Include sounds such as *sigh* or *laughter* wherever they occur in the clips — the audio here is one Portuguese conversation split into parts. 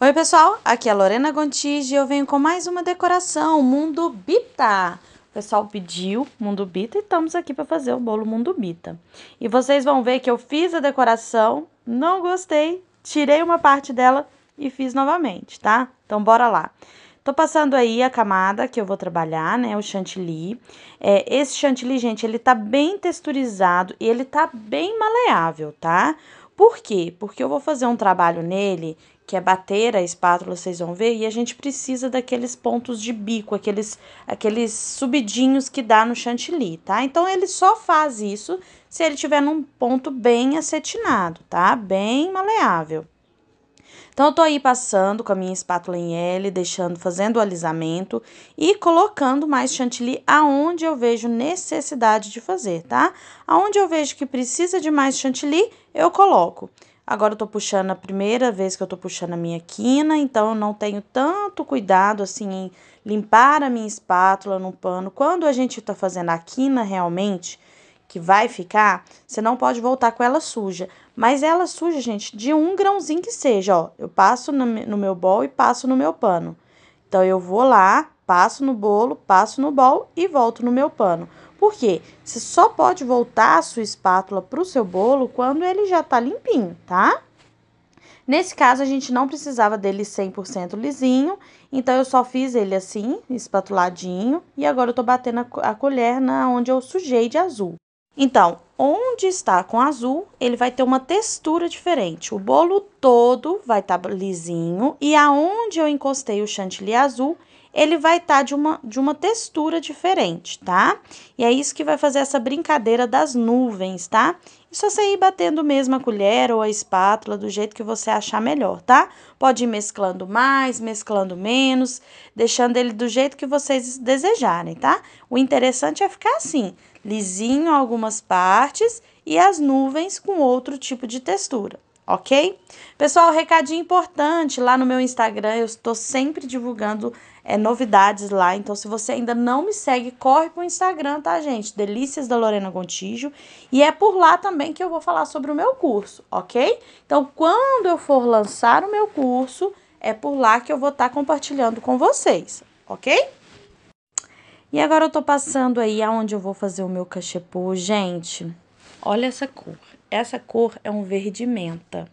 Oi, pessoal, aqui é a Lorena Gontige e eu venho com mais uma decoração Mundo Bita. O pessoal pediu Mundo Bita e estamos aqui para fazer o bolo Mundo Bita. E vocês vão ver que eu fiz a decoração, não gostei, tirei uma parte dela e fiz novamente, tá? Então, bora lá. Tô passando aí a camada que eu vou trabalhar, né, o chantilly. É, esse chantilly, gente, ele tá bem texturizado e ele tá bem maleável, tá? Tá? Por quê? Porque eu vou fazer um trabalho nele, que é bater a espátula, vocês vão ver, e a gente precisa daqueles pontos de bico, aqueles, aqueles subidinhos que dá no chantilly, tá? Então, ele só faz isso se ele tiver num ponto bem acetinado, tá? Bem maleável. Então, eu tô aí passando com a minha espátula em L, deixando, fazendo o alisamento e colocando mais chantilly aonde eu vejo necessidade de fazer, tá? Aonde eu vejo que precisa de mais chantilly, eu coloco. Agora eu tô puxando a primeira vez que eu tô puxando a minha quina, então eu não tenho tanto cuidado assim em limpar a minha espátula no pano. Quando a gente tá fazendo a quina realmente, que vai ficar, você não pode voltar com ela suja. Mas ela suja, gente, de um grãozinho que seja, ó. Eu passo no meu bol e passo no meu pano. Então eu vou lá, Passo no bolo, passo no bol e volto no meu pano. Por quê? Você só pode voltar a sua espátula para o seu bolo quando ele já está limpinho, tá? Nesse caso, a gente não precisava dele 100% lisinho, então eu só fiz ele assim, espatuladinho, e agora eu tô batendo a colher na onde eu sujei de azul. Então, onde está com azul, ele vai ter uma textura diferente. O bolo todo vai estar tá lisinho e aonde eu encostei o chantilly azul, ele vai estar tá de, uma, de uma textura diferente, tá? E é isso que vai fazer essa brincadeira das nuvens, tá? E só você ir batendo mesmo a colher ou a espátula do jeito que você achar melhor, tá? Pode ir mesclando mais, mesclando menos, deixando ele do jeito que vocês desejarem, tá? O interessante é ficar assim, lisinho algumas partes e as nuvens com outro tipo de textura ok? Pessoal, recadinho importante, lá no meu Instagram eu estou sempre divulgando é, novidades lá, então se você ainda não me segue, corre pro Instagram, tá, gente? Delícias da Lorena Gontijo, e é por lá também que eu vou falar sobre o meu curso, ok? Então, quando eu for lançar o meu curso, é por lá que eu vou estar tá compartilhando com vocês, ok? E agora eu tô passando aí aonde eu vou fazer o meu cachepô, gente. Olha essa cor. Essa cor é um verde menta.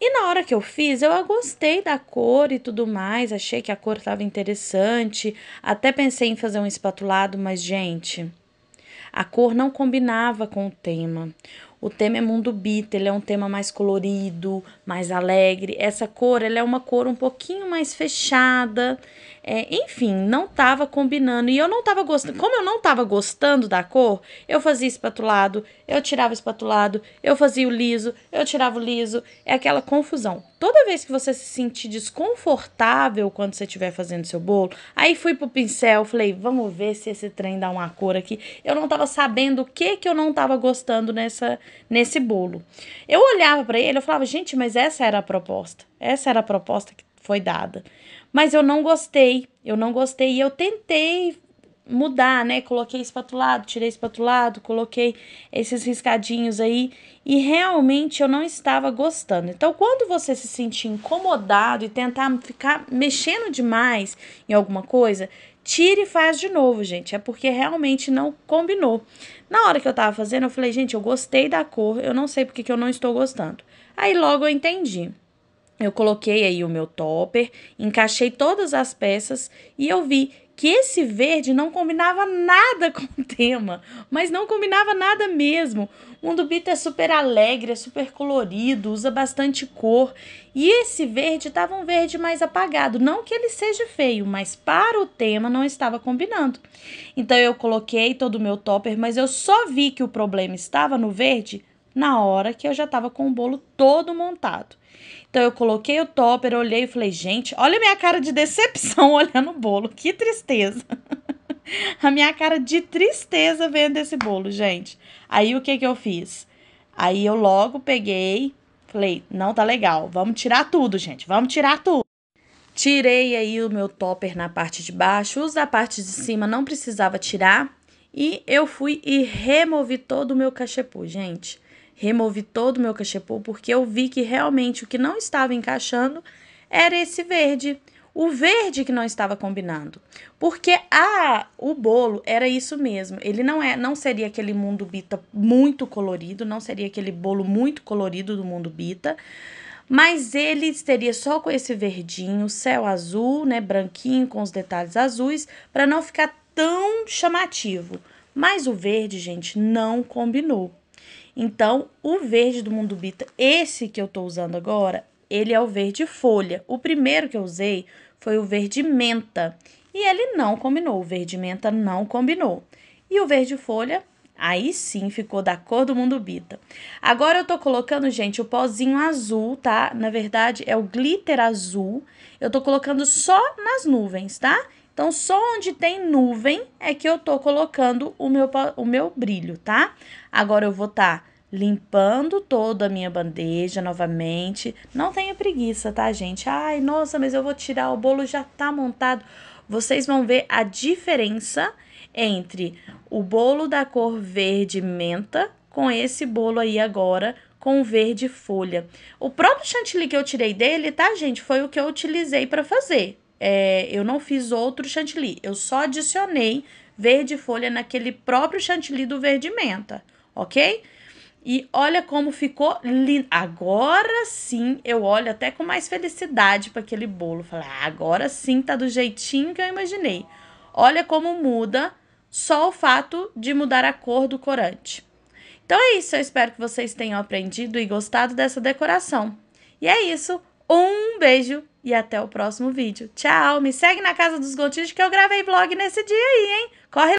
E na hora que eu fiz, eu gostei da cor e tudo mais, achei que a cor estava interessante, até pensei em fazer um espatulado, mas gente, a cor não combinava com o tema. O tema é mundo bita, ele é um tema mais colorido, mais alegre. Essa cor, ela é uma cor um pouquinho mais fechada. É, enfim, não tava combinando. E eu não tava gostando. Como eu não tava gostando da cor, eu fazia espatulado, eu tirava espatulado, eu fazia o liso, eu tirava o liso. É aquela confusão. Toda vez que você se sentir desconfortável quando você estiver fazendo seu bolo, aí fui pro pincel, falei, vamos ver se esse trem dá uma cor aqui. Eu não tava sabendo o que que eu não tava gostando nessa, nesse bolo. Eu olhava para ele, eu falava, gente, mas essa era a proposta. Essa era a proposta que foi dada. Mas eu não gostei, eu não gostei e eu tentei mudar, né? Coloquei para lado, tirei para lado, coloquei esses riscadinhos aí e realmente eu não estava gostando. Então, quando você se sentir incomodado e tentar ficar mexendo demais em alguma coisa, tira e faz de novo, gente. É porque realmente não combinou. Na hora que eu tava fazendo, eu falei, gente, eu gostei da cor, eu não sei porque que eu não estou gostando. Aí logo eu entendi eu coloquei aí o meu topper, encaixei todas as peças e eu vi que esse verde não combinava nada *laughs* com o tema, mas não combinava nada mesmo. O mundo Bita é super alegre, é super colorido, usa bastante cor. E esse verde estava um verde mais apagado. Não que ele seja feio, mas para o tema não estava combinando. Então eu coloquei todo o meu topper, mas eu só vi que o problema estava no verde na hora que eu já estava com o bolo todo montado. Então eu coloquei o topper, olhei e falei, gente, olha a minha cara de decepção *laughs* olhando o bolo, que tristeza. *laughs* a minha cara de tristeza vendo esse bolo, gente. Aí o que que eu fiz? Aí eu logo peguei, falei, não tá legal, vamos tirar tudo, gente, vamos tirar tudo. Tirei aí o meu topper na parte de baixo, os da parte de cima não precisava tirar. E eu fui e removi todo o meu cachepú, gente removi todo o meu cachepô porque eu vi que realmente o que não estava encaixando era esse verde. O verde que não estava combinando. Porque a, ah, o bolo era isso mesmo. Ele não é, não seria aquele mundo bita muito colorido, não seria aquele bolo muito colorido do mundo bita, mas ele estaria só com esse verdinho, céu azul, né, branquinho com os detalhes azuis, para não ficar tão chamativo. Mas o verde, gente, não combinou. Então, o verde do Mundo Mundubita, esse que eu tô usando agora, ele é o verde folha. O primeiro que eu usei foi o verde menta. E ele não combinou, o verde menta não combinou. E o verde folha, aí sim ficou da cor do Mundo Mundubita. Agora eu tô colocando, gente, o pozinho azul, tá? Na verdade, é o glitter azul. Eu tô colocando só nas nuvens, tá? Então, só onde tem nuvem é que eu tô colocando o meu, o meu brilho, tá? Agora, eu vou tá limpando toda a minha bandeja novamente. Não tenha preguiça, tá, gente? Ai, nossa, mas eu vou tirar, o bolo já tá montado. Vocês vão ver a diferença entre o bolo da cor verde menta com esse bolo aí agora, com verde folha. O próprio chantilly que eu tirei dele, tá, gente? Foi o que eu utilizei para fazer é, eu não fiz outro chantilly, eu só adicionei verde folha naquele próprio chantilly do verde menta, ok? E olha como ficou lindo. Agora sim, eu olho até com mais felicidade para aquele bolo. Falei, ah, agora sim tá do jeitinho que eu imaginei. Olha como muda só o fato de mudar a cor do corante. Então é isso, eu espero que vocês tenham aprendido e gostado dessa decoração. E é isso, um beijo e até o próximo vídeo. Tchau! Me segue na Casa dos Gotinhos que eu gravei vlog nesse dia aí, hein? Corre